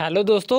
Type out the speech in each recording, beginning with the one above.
hello ਦੋਸਤੋ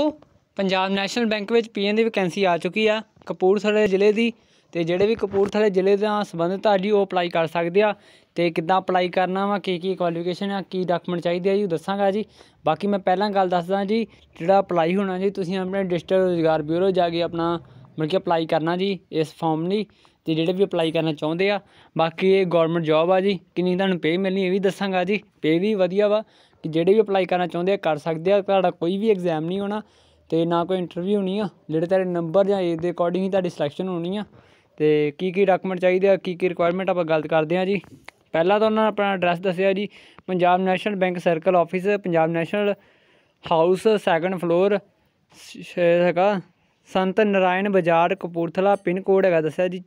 Punjab national bank ਵਿੱਚ P N ਦੀ ਵੈਕੈਂਸੀ ਆ ਚੁੱਕੀ ਆ ਕਪੂਰਥਲੇ ਜ਼ਿਲ੍ਹੇ ਦੀ ਤੇ ਜਿਹੜੇ ਵੀ ਕਪੂਰਥਲੇ ਜ਼ਿਲ੍ਹੇ ਦਾ ਸੰਬੰਧਿਤ ਆ ਜੀ ਉਹ ਅਪਲਾਈ ਕਰ ਸਕਦੇ ਆ ਤੇ ਕਿੱਦਾਂ ਅਪਲਾਈ ਕਰਨਾ ਵਾ ਕੀ ਕੀ ਕੁਆਲੀਫਿਕੇਸ਼ਨ ਆ ਕੀ ਡਾਕੂਮੈਂਟ ਚਾਹੀਦੇ ਆ ਜੀ ਉਹ ਦੱਸਾਂਗਾ ਜੀ ਬਾਕੀ ਮੈਂ ਪਹਿਲਾਂ ਗੱਲ ਦੱਸਦਾ ਜੀ ਜਿਹੜਾ ਅਪਲਾਈ ਹੋਣਾ ਜੀ ਤੁਸੀਂ ਆਪਣੇ ਡਿਜੀਟਲ ਰੋਜ਼ਗਾਰ ਬਿਊਰੋ ਜਾ ਕੇ ਆਪਣਾ ਮਤਲਬ ਕਿ ਅਪਲਾਈ ਕਰਨਾ ਜੀ ਇਸ ਫਾਰਮ ਲਈ ਤੇ ਜਿਹੜੇ ਵੀ ਅਪਲਾਈ ਕਰਨਾ ਚਾਹੁੰਦੇ ਆ ਬਾਕੀ ਇਹ ਗਵਰਨਮੈਂਟ ਜੌਬ ਆ ਜੀ ਕਿੰਨੀ ਤੁਹਾਨੂੰ ਪੇ ਮਿਲਣੀ ਇਹ ਵੀ ਦੱਸਾਂਗਾ ਜੀ ਪੇ ਵੀ ਵਧੀਆ ਵਾ ਕਿ ਜਿਹੜੇ ਵੀ ਅਪਲਾਈ ਕਰਨਾ ਚਾਹੁੰਦੇ ਆ ਕਰ ਸਕਦੇ ਆ ਤੁਹਾਡਾ ਕੋਈ ਵੀ ਐਗਜ਼ਾਮ ਨਹੀਂ ਹੋਣਾ ਤੇ ਨਾ ਕੋਈ ਇੰਟਰਵਿਊ ਨਹੀਂ ਆ ਜਿਹੜੇ ਤੇਰੇ ਨੰਬਰ ਜਾਂ ਏਜ ਦੇ ਅਕੋਰਡਿੰਗ ਹੀ ਤੁਹਾਡੀ ਸਿਲੈਕਸ਼ਨ ਹੋਣੀ ਆ ਤੇ ਕੀ ਕੀ ਡਾਕੂਮੈਂਟ ਚਾਹੀਦੇ ਆ ਕੀ ਕੀ ਰਿਕੁਆਇਰਮੈਂਟ ਆਪਾਂ ਗੱਲ ਕਰਦੇ ਆ ਜੀ ਪਹਿਲਾਂ ਤਾਂ ਉਹਨਾਂ ਨੇ ਆਪਣਾ ਐਡਰੈਸ ਦੱਸਿਆ ਜੀ Punjab national bank circle office Punjab national house second floor ਹੈਗਾ ਸੰਤ ਨਰਾਇਣ ਬਾਜ਼ਾਰ ਕਪੂਰਥਲਾ ਪਿੰਨ ਕੋਡ ਹੈਗਾ ਦੱਸਿਆ ਜੀ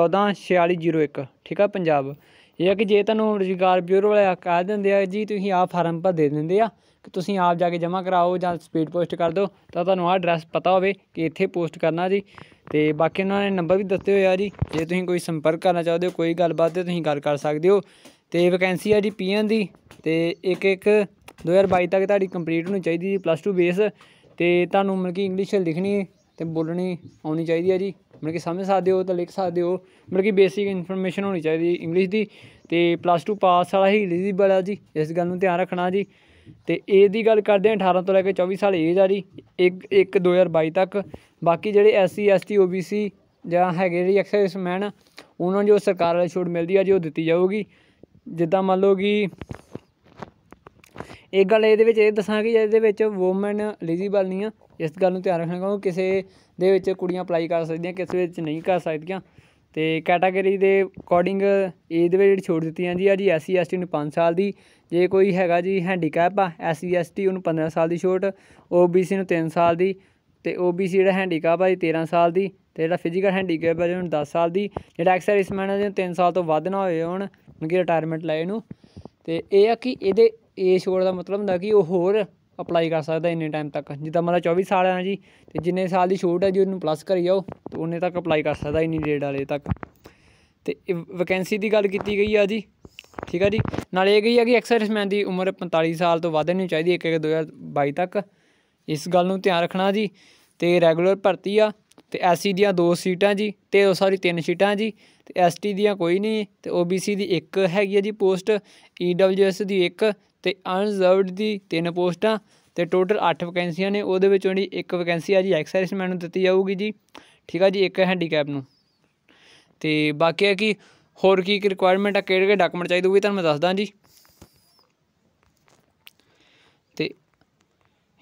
144601 ਠੀਕ ਆ ਪੰਜਾਬ ਇਹ ਕਿ ਜੇ ਤੁਹਾਨੂੰ ਰੁਜ਼ਗਾਰ ਬਿਊਰੋ ਵਾਲੇ ਕਹਿ ਦਿੰਦੇ ਆ ਜੀ ਤੁਸੀਂ ਆਪ ਫਾਰਮ ਭਰ ਦੇ ਦਿੰਦੇ ਆ ਕਿ ਤੁਸੀਂ ਆਪ ਜਾ ਕੇ ਜਮ੍ਹਾਂ ਕਰਾਓ ਜਾਂ ਸਪੀਡ ਪੋਸਟ ਕਰ ਦਿਓ ਤਾਂ ਤੁਹਾਨੂੰ ਆ ਐਡਰੈਸ ਪਤਾ ਹੋਵੇ ਕਿ ਇੱਥੇ ਪੋਸਟ ਕਰਨਾ ਜੀ ਤੇ ਬਾਕੀ ਉਹਨਾਂ ਨੇ ਨੰਬਰ ਵੀ ਦਿੱਤੇ ਹੋਏ ਆ ਜੀ ਜੇ ਤੁਸੀਂ ਕੋਈ ਸੰਪਰਕ ਕਰਨਾ ਚਾਹੁੰਦੇ ਹੋ ਕੋਈ ਗੱਲਬਾਤ ਤੇ ਤੁਸੀਂ ਗੱਲ ਕਰ ਸਕਦੇ ਹੋ ਤੇ ਵੈਕੈਂਸੀ ਆ ਜੀ ਪੀਐਨ ਦੀ ਤੇ ਇੱਕ ਇੱਕ 2022 ਤੱਕ ਤੁਹਾਡੀ ਕੰਪਲੀਟ ਹੋਣੀ ਚਾਹੀਦੀ ਜੀ ਪਲੱਸ 2 ਬੇਸ ਤੇ ਤੁਹਾਨੂੰ ਮਿਲ ਕੇ ਇੰਗਲਿਸ਼ ਲਿਖਣੀ ਤੇ ਬੋਲਣੀ ਆਉਣੀ ਚਾਹੀਦੀ ਹੈ ਜੀ ਮਤਲਬ ਕਿ ਸਮਝ ਸਕਦੇ ਹੋ ਤਾਂ ਲਿਖ ਸਕਦੇ ਹੋ ਮਤਲਬ ਕਿ ਬੇਸਿਕ ਇਨਫੋਰਮੇਸ਼ਨ ਹੋਣੀ ਚਾਹੀਦੀ ਇੰਗਲਿਸ਼ ਦੀ ਤੇ ਪਲੱਸ 2 ਪਾਸ ਵਾਲਾ ਹੀ ਐਲੀਜੀਬਲ ਆ ਜੀ ਇਸ ਗੱਲ ਨੂੰ ਧਿਆਨ ਰੱਖਣਾ ਜੀ ਤੇ ਏਜ ਦੀ ਗੱਲ ਕਰਦੇ ਹਾਂ 18 ਤੋਂ ਲੈ ਕੇ 24 ਸਾਲ ਏਜ ਆ ਜੀ 1 1 2022 ਤੱਕ ਬਾਕੀ ਜਿਹੜੇ ਐਸਸੀ ਐਸਟੀ ਓਬੀਸੀ ਜਾਂ ਹੈਗੇ ਜੀ ਮੈਨ ਉਹਨਾਂ ਜੋ ਸਰਕਾਰ ਵਾਲੇ ਛੋਟ ਮਿਲਦੀ ਆ ਜੀ ਉਹ ਦਿੱਤੀ ਜਾਊਗੀ ਜਿੱਦਾਂ ਮੰਨ ਲਓ ਕਿ ਇੱਕ ਗੱਲ ਇਹਦੇ ਵਿੱਚ ਇਹ ਦੱਸਾਂ ਕਿ ਇਹਦੇ ਵਿੱਚ ਔਮਨ ਐਲੀਜੀਬਲ ਨਹੀਂ ਆ ਇਸ ਗੱਲ ਨੂੰ ਧਿਆਨ ਰੱਖਣਾ ਕਿਉਂਕਿ ਕਿਸੇ ਦੇ ਵਿੱਚ ਕੁੜੀਆਂ ਅਪਲਾਈ ਕਰ ਸਕਦੀਆਂ ਕਿਸੇ ਵਿੱਚ ਨਹੀਂ ਕਰ ਸਕਦੀਆਂ ਤੇ ਕੈਟਾਗਰੀ ਦੇ ਅਕੋਰਡਿੰਗ ਏਜ ਦੇ ਵਿੱਚ ਛੋੜ ਦਿੱਤੀ ਜਾਂਦੀ ਆ ਜੀ ਐਸਸੀ ਐਸਟੀ e ਨੂੰ 5 ਸਾਲ ਦੀ ਜੇ ਕੋਈ ਹੈਗਾ ਜੀ ਹੈਂਡੀਕੈਪ ਆ ਐਸਸੀ ਐਸਟੀ e ਉਹਨੂੰ 15 ਸਾਲ ਦੀ ਛੋਟ ਓਬੀਸੀ ਨੂੰ 3 ਸਾਲ ਦੀ ਤੇ ਓਬੀਸੀ ਜਿਹੜਾ ਹੈਂਡੀਕੈਪ ਆ ਜੀ 13 ਸਾਲ ਦੀ ਤੇ ਜਿਹੜਾ ਫਿਜ਼ੀਕਲ ਹੈਂਡੀਕੈਪ ਆ ਜੀ ਉਹਨੂੰ 10 ਸਾਲ ਦੀ ਜਿਹੜਾ ਮੈਨ ਆ ਜੀ 3 ਸਾਲ ਤੋਂ ਵੱਧ ਨਾ ਹੋਏ ਹੁਣ ਕਿ ਰਿਟਾਇਰਮੈਂਟ ਲੈ ਨੂੰ ਤੇ ਇਹ ਆ ਕਿ ਇਹਦੇ ਏਜ ਛੋੜ ਦਾ ਮਤਲਬ ਹੁੰਦਾ ਕਿ ਉਹ ਹੋਰ ਅਪਲਾਈ ਕਰ ਸਕਦਾ ਇੰਨੇ ਟਾਈਮ ਤੱਕ ਜਿੱਦਾਂ ਮਤਲਬ 24 ਸਾਲ ਹੈ ਜੀ ਤੇ ਜਿੰਨੇ ਸਾਲ ਦੀ ਛੋਟ ਹੈ ਜੀ ਉਹਨੂੰ ਪਲੱਸ ਕਰੀ ਜਾਓ ਤੇ ਉਹਨੇ ਤੱਕ ਅਪਲਾਈ ਕਰ ਸਕਦਾ ਇੰਨੀ ਡੇਟ ਵਾਲੇ ਤੱਕ ਤੇ ਵੈਕੈਂਸੀ ਦੀ ਗੱਲ ਕੀਤੀ ਗਈ ਆ ਜੀ ਠੀਕ ਆ ਜੀ ਨਾਲ ਇਹ ਗਈ ਆ ਕਿ ਐਕਸਰਸਮੈਨ ਦੀ ਉਮਰ 45 ਸਾਲ ਤੋਂ ਵੱਧ ਨਹੀਂ ਚਾਹੀਦੀ 1 1 2022 ਤੱਕ ਇਸ ਗੱਲ ਨੂੰ ਧਿਆਨ ਰੱਖਣਾ ਜੀ ਤੇ ਰੈਗੂਲਰ ਭਰਤੀ ਆ ਤੇ ਐਸਸੀ ਦੀਆਂ ਦੋ ਸੀਟਾਂ ਜੀ ਤੇ ਉਹ ਸਾਰੀ ਤਿੰਨ ਸੀਟਾਂ ਜੀ ਤੇ ਐਸਟੀ ਦੀਆਂ ਕੋਈ ਨਹੀਂ ਤੇ ਓਬੀਸੀ ਦੀ ਇੱਕ ਹੈਗੀ ਆ ਜੀ ਪੋਸਟ ਈਡਬਲਯੂਐਸ e ਦੀ ਇੱਕ ਤੇ ਅਨਰਿਜ਼ਰਵਡ ਦੀ ਤਿੰਨ ਪੋਸਟਾਂ ਤੇ ਟੋਟਲ 8 ਵੈਕੈਂਸੀਆਂ ਨੇ ਉਹਦੇ ਵਿੱਚੋਂ ਜਿਹੜੀ ਇੱਕ ਵੈਕੈਂਸੀ ਆ ਜੀ ਐਕਸਰਵਿਸਮੈਨ ਨੂੰ ਦਿੱਤੀ ਜਾਊਗੀ ਜੀ ਠੀਕ ਆ ਜੀ ਇੱਕ ਹੈਂਡੀਕੈਪ ਨੂੰ ਤੇ ਬਾਕੀ ਆ ਕਿ ਹੋਰ ਕੀ ਕੀ ਰਿਕੁਆਇਰਮੈਂਟ ਆ ਕਿਹੜੇ ਕਿਹੜੇ ਡਾਕੂਮੈਂਟ ਚਾਹੀਦੇ ਵੀ ਤੁਹਾਨੂੰ ਮੈਂ ਦੱਸਦਾ ਜੀ ਤੇ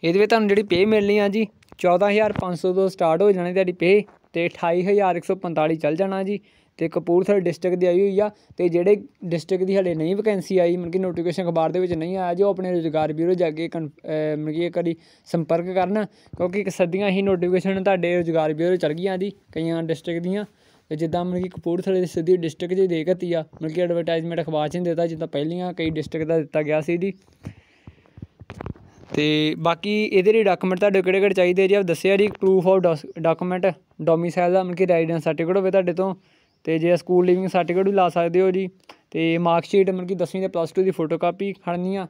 ਇਹਦੇ ਵਿੱਚ ਤੁਹਾਨੂੰ ਜਿਹੜੀ ਪੇ ਮਿਲਣੀ ਆ ਜੀ 14500 ਤੋਂ ਸਟਾਰਟ ਹੋ ਜਾਣੀ ਤੁਹਾਡੀ ਪੇ ਤੇ 28145 ਚੱਲ ਜਾਣਾ ਜੀ ਤੇ ਕਪੂਰਥਲਾ ਡਿਸਟ੍ਰਿਕਟ ਦੀ ਆਈ ਹੋਈ ਆ ਤੇ ਜਿਹੜੇ ਡਿਸਟ੍ਰਿਕਟ ਦੀ ਹਲੇ ਨਹੀਂ ਵੈਕੈਂਸੀ ਆਈ ਮਨ ਕੀ ਨੋਟੀਫਿਕੇਸ਼ਨ ਅਖਬਾਰ ਦੇ ਵਿੱਚ ਨਹੀਂ ਆਇਆ ਜੋ ਆਪਣੇ ਰੋਜ਼ਗਾਰ ਬਿਊਰੋ ਜਾ ਕੇ ਮਤਲਬ ਕਿ ਕਰੀ ਸੰਪਰਕ ਕਰਨਾ ਕਿਉਂਕਿ ਇੱਕ ਸਦੀਆਂ ਹੀ ਨੋਟੀਫਿਕੇਸ਼ਨ ਤੁਹਾਡੇ ਰੋਜ਼ਗਾਰ ਬਿਊਰੋ ਚਲ ਗਈਆਂ ਦੀ ਕਈਆਂ ਡਿਸਟ੍ਰਿਕਟ ਦੀਆਂ ਤੇ ਜਿੱਦਾਂ ਮਨ ਕੀ ਕਪੂਰਥਲੇ ਦੀ ਸਿੱਧੀ ਡਿਸਟ੍ਰਿਕਟ 'ਚ ਦੇਖਤੀ ਆ ਮਨ ਕੀ ਐਡਵਰਟਾਈਜ਼ਮੈਂਟ ਅਖਬਾਰ 'ਚ ਨਹੀਂ ਦਿੱਤਾ ਜਿੱਦਾਂ ਪਹਿਲੀਆਂ ਕਈ ਡਿਸਟ੍ਰਿਕਟ ਦਾ ਦਿੱਤਾ ਗਿਆ ਸੀ ਦੀ ਤੇ ਬਾਕੀ ਇਹਦੇ ਲਈ ਡਾਕੂਮੈਂਟ ਤੁਹਾਡੇ ਕਿਹੜੇ ਕਿਹੜੇ ਚਾਹੀਦੇ ਜੀ ਆਪ ਦੱਸਿਆ ਜੀ ਪ੍ਰੂਫ ਆਫ ਡਾਕੂਮੈਂਟ ਡੋਮਿਸਾਈਲ ਦਾ ਮਨ ਕੀ ਰੈਜ਼ੀਡੈਂਸ ਸਰਟੀਫਿਕੇਟ ਹੋਵੇ ਤੁਹਾਡੇ ਤੋਂ ਤੇ ਜੇ ਸਕੂਲ ਲੀਵਿੰਗ ਸਰਟੀਫਿਕੇਟ ਵੀ ਲਾ ਸਕਦੇ ਹੋ ਜੀ ਤੇ ਮਾਰਕ ਸ਼ੀਟ ਮਤਲਬ 10ਵੀਂ ਦੇ ਪਲੱਸ 2 ਦੀ ਫੋਟੋਕਾਪੀ ਖੜਨੀ ਆ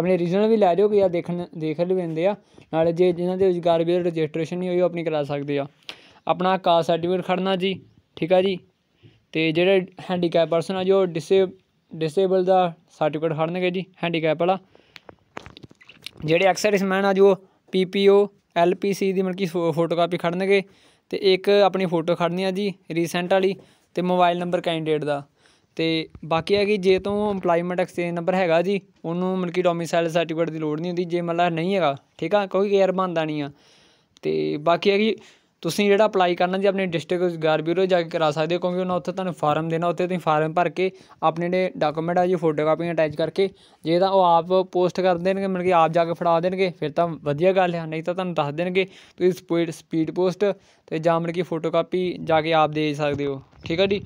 ਆਪਣੇ ਰੀਜਨਲ ਵੀ ਲੈ ਜਾਓ ਕਿ ਆ ਦੇਖਣ ਦੇਖ ਵੰਦੇ ਆ ਨਾਲੇ ਜੇ ਜਿਨ੍ਹਾਂ ਦੇ ਰੁਜ਼ਗਾਰ ਵੀ ਰਜਿਸਟ੍ਰੇਸ਼ਨ ਨਹੀਂ ਹੋਈ ਉਹ ਆਪਣੀ ਕਰਾ ਸਕਦੇ ਆ ਆਪਣਾ ਕਾਸਟ ਸਰਟੀਫਿਕੇਟ ਖੜਨਾ ਜੀ ਠੀਕ ਆ ਜੀ ਤੇ ਜਿਹੜੇ ਹੈਂਡੀਕੈਪ ਪਰਸਨ ਆ ਜੋ ਡਿਸੇਬਲ ਦਾ ਸਰਟੀਫਿਕੇਟ ਖੜਨਗੇ ਜੀ ਹੈਂਡੀਕੈਪ ਵਾਲਾ ਜਿਹੜੇ ਐਕਸਰਸਾਈਜ਼ਮੈਨ ਆ ਜੋ ਪੀਪੀਓ ਐਲਪੀਸੀ ਦੀ ਮਨ ਕੀ ਫੋਟੋਕਾਪੀ ਖੜਨਗੇ ਤੇ ਇੱਕ ਆਪਣੀ ਫੋਟੋ ਖੜਨੀ ਆ ਜੀ ਰੀਸੈਂਟ ਵਾਲੀ ਤੇ ਮੋਬਾਈਲ ਨੰਬਰ ਕੈਂਡੀਡੇਟ ਦਾ ਤੇ ਬਾਕੀ ਹੈ ਕਿ ਜੇ ਤੋਂ এমਪਲੋਇਮੈਂਟ ਐਕਸਚੇਂਜ ਨੰਬਰ ਹੈਗਾ ਜੀ ਉਹਨੂੰ ਮਤਲਬ ਕਿ ਡੋਮਿਸਾਈਲ ਸਰਟੀਫਿਕੇਟ ਦੀ ਲੋੜ ਨਹੀਂ ਹੁੰਦੀ ਜੇ ਮੱਲਾ ਨਹੀਂ ਹੈਗਾ ਠੀਕ ਆ ਕੋਈ ਯਾਰ ਬੰਦਾ ਨਹੀਂ ਆ ਤੇ ਬਾਕੀ ਹੈ ਕਿ ਤੁਸੀਂ ਜਿਹੜਾ ਅਪਲਾਈ ਕਰਨਾ ਜੀ ਆਪਣੇ ਡਿਸਟ੍ਰਿਕਟ ਰੋਜ਼ਗਾਰ ਬਿਊਰੋ ਜਾ ਕੇ ਕਰਾ ਸਕਦੇ ਹੋ ਕਿਉਂਕਿ ਉਹਨਾਂ ਉੱਥੇ ਤੁਹਾਨੂੰ ਫਾਰਮ ਦੇਣਾ ਉੱਥੇ ਤੁਸੀਂ ਫਾਰਮ ਭਰ ਕੇ ਆਪਣੇ ਜਿਹੜੇ ਡਾਕੂਮੈਂਟ ਆ ਜੀ ਫੋਟੋ ਕਾਪੀਆਂ ਅਟੈਚ ਕਰਕੇ ਜੇ ਤਾਂ ਉਹ ਆਪ ਪੋਸਟ ਕਰ ਦੇਣਗੇ ਮਿਲ ਕੇ ਆਪ ਜਾ ਕੇ ਫੜਾ ਦੇਣਗੇ ਫਿਰ ਤਾਂ ਵਧੀਆ ਗੱਲ ਹੈ ਨਹੀਂ ਤਾਂ ਤੁਹਾਨੂੰ ਦੱਸ ਦੇਣਗੇ ਤੁਸੀਂ ਸਪੀਡ ਸਪੀਡ ਪੋਸਟ ਤੇ ਜਾਂ ਮਿਲ ਕੇ ਫੋਟੋ ਕਾਪੀ ਜਾ ਕੇ ਆਪ ਦੇ ਸਕਦੇ ਹੋ ਠੀਕ ਆ ਜੀ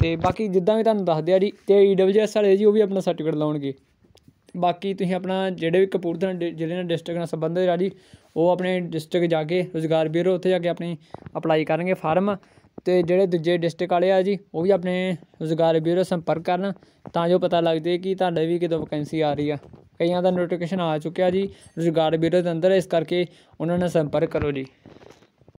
ਤੇ ਬਾਕੀ ਜਿੱਦਾਂ ਵੀ ਤੁਹਾਨੂੰ ਦੱਸ ਦਿਆ ਜੀ ਤੇ ਈਡਬਲਯੂਐਸ ਵਾਲੇ ਜੀ ਉਹ ਵੀ ਆਪਣਾ ਸਰਟੀਫਿਕੇਟ ਲਾਉਣਗੇ ਬਾਕੀ ਤੁਸੀਂ ਆਪਣਾ ਜਿਹੜੇ ਵੀ ਕਪੂਰਥਲਾ ਜ਼ਿਲ੍ਹੇ ਨਾਲ ਡਿਸਟ੍ਰਿਕਟ ਨਾਲ ਸੰਬੰਧਿਤ ਆ ਜੀ ਉਹ ਆਪਣੇ ਡਿਸਟ੍ਰਿਕਟ ਜਾ ਕੇ ਰੋਜ਼ਗਾਰ ਬਿਊਰੋ ਉੱਥੇ ਜਾ ਕੇ ਆਪਣੀ ਅਪਲਾਈ ਕਰਨਗੇ ਫਾਰਮ ਤੇ ਜਿਹੜੇ ਦੂਜੇ ਡਿਸਟ੍ਰਿਕਟ ਵਾਲੇ ਆ ਜੀ ਉਹ ਵੀ ਆਪਣੇ ਰੋਜ਼ਗਾਰ ਬਿਊਰੋ ਸੰਪਰਕ ਕਰਨ ਤਾਂ ਜੋ ਪਤਾ ਲੱਗ ਜੇ ਕਿ ਤੁਹਾਡੇ ਵੀ ਕਿਤੇ ਵੈਕੈਂਸੀ ਆ ਰਹੀ ਆ ਕਈਆਂ ਦਾ ਨੋਟੀਫਿਕੇਸ਼ਨ ਆ ਚੁੱਕਿਆ ਜੀ ਰੋਜ਼ਗਾਰ ਬਿਊਰੋ ਦੇ ਅੰਦਰ ਇਸ ਕਰਕੇ ਉਹਨਾਂ ਨਾਲ ਸੰਪਰਕ ਕਰੋ ਜੀ